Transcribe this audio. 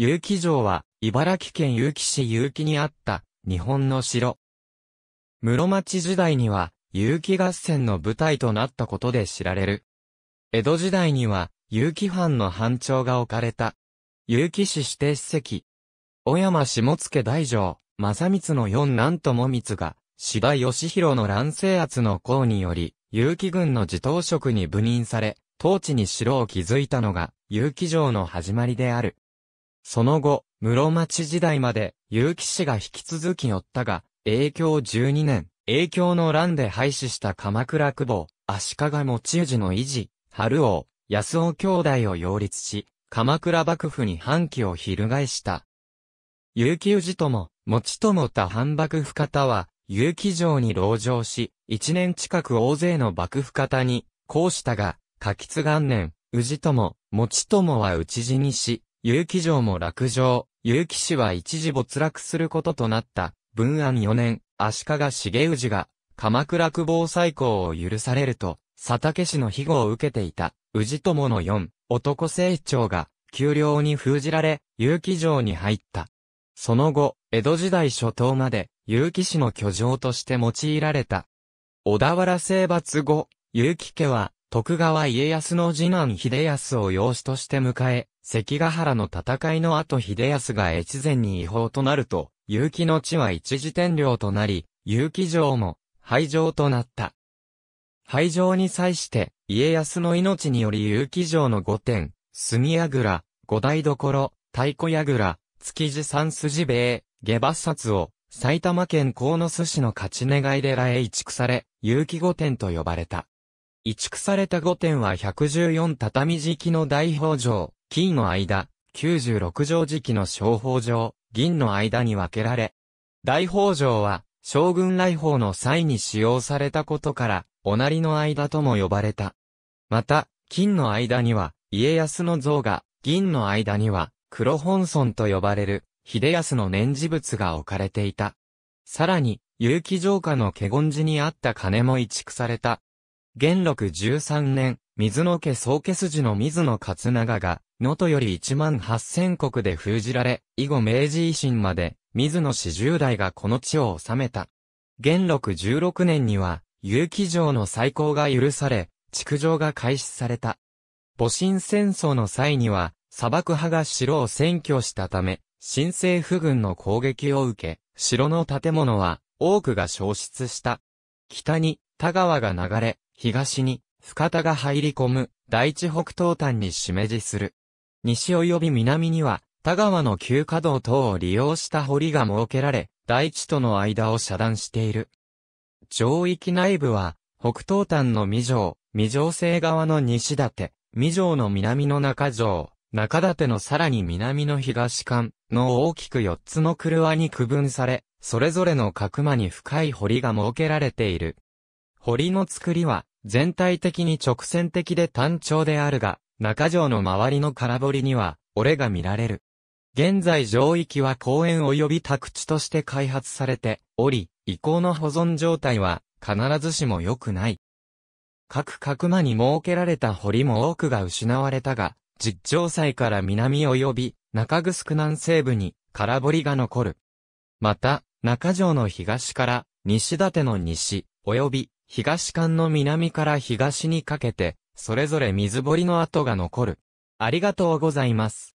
結城城は、茨城県結城市結城にあった、日本の城。室町時代には、結城合戦の舞台となったことで知られる。江戸時代には、結城藩の藩庁が置かれた。結城市指定史跡。小山下野大城、正光の四男友光が、芝義弘の乱制圧の功により、結城軍の自頭職に部任され、当地に城を築いたのが、結城城の始まりである。その後、室町時代まで、結城氏が引き続き寄ったが、影響12年、影響の乱で廃止した鎌倉久保、足利持氏の維持、春王、安尾兄弟を擁立し、鎌倉幕府に反旗を翻した。結城氏とも、持友多反幕府方は、結城城に籠城し、一年近く大勢の幕府方に、こうしたが、柿津元年、氏友、持友は討ち死にし、結城城も落城、結城氏は一時没落することとなった、文安4年、足利重氏が、鎌倉久保再興を許されると、佐竹氏の庇護を受けていた、氏友の4、男成長が、給料に封じられ、結城城に入った。その後、江戸時代初頭まで、結城氏の居城として用いられた。小田原征伐後、結城家は、徳川家康の次男秀康を養子として迎え、関ヶ原の戦いの後秀康が越前に違法となると、結城の地は一時天領となり、結城城も廃城となった。廃城に際して、家康の命により結城城の御殿、住櫓、五台所、太鼓櫓、築地三筋米、下馬殺を、埼玉県鴻巣市の勝ち願い寺へ移築され、結城御殿と呼ばれた。移築された御殿は114畳敷の大宝城、金の間、96畳敷の小宝城、銀の間に分けられ、大宝城は将軍来訪の際に使用されたことから、おなりの間とも呼ばれた。また、金の間には家康の像が、銀の間には黒本尊と呼ばれる秀康の念事物が置かれていた。さらに、有機城下の華厳寺にあった金も移築された。元禄十三年、水野家宗家筋の水野勝長が、能登より一万八千国で封じられ、以後明治維新まで、水野氏十代がこの地を治めた。元禄十六年には、有機城の再興が許され、築城が開始された。戊辰戦争の際には、砂漠派が城を占拠したため、新政府軍の攻撃を受け、城の建物は多くが消失した。北に田川が流れ、東に、深田が入り込む、大地北東端にしめじする。西及び南には、田川の急稼働等を利用した堀が設けられ、大地との間を遮断している。上域内部は、北東端の未城、未城西側の西立、未城の南の中城、中立のさらに南の東間の大きく4つの車に区分され、それぞれの角間に深い堀が設けられている。堀の作りは、全体的に直線的で単調であるが、中城の周りの空堀には、折れが見られる。現在上域は公園及び宅地として開発されており、遺構の保存状態は必ずしも良くない。各角間に設けられた堀も多くが失われたが、実長祭から南及び中城南西部に空堀が残る。また、中城の東から西立の西及び東館の南から東にかけて、それぞれ水堀の跡が残る。ありがとうございます。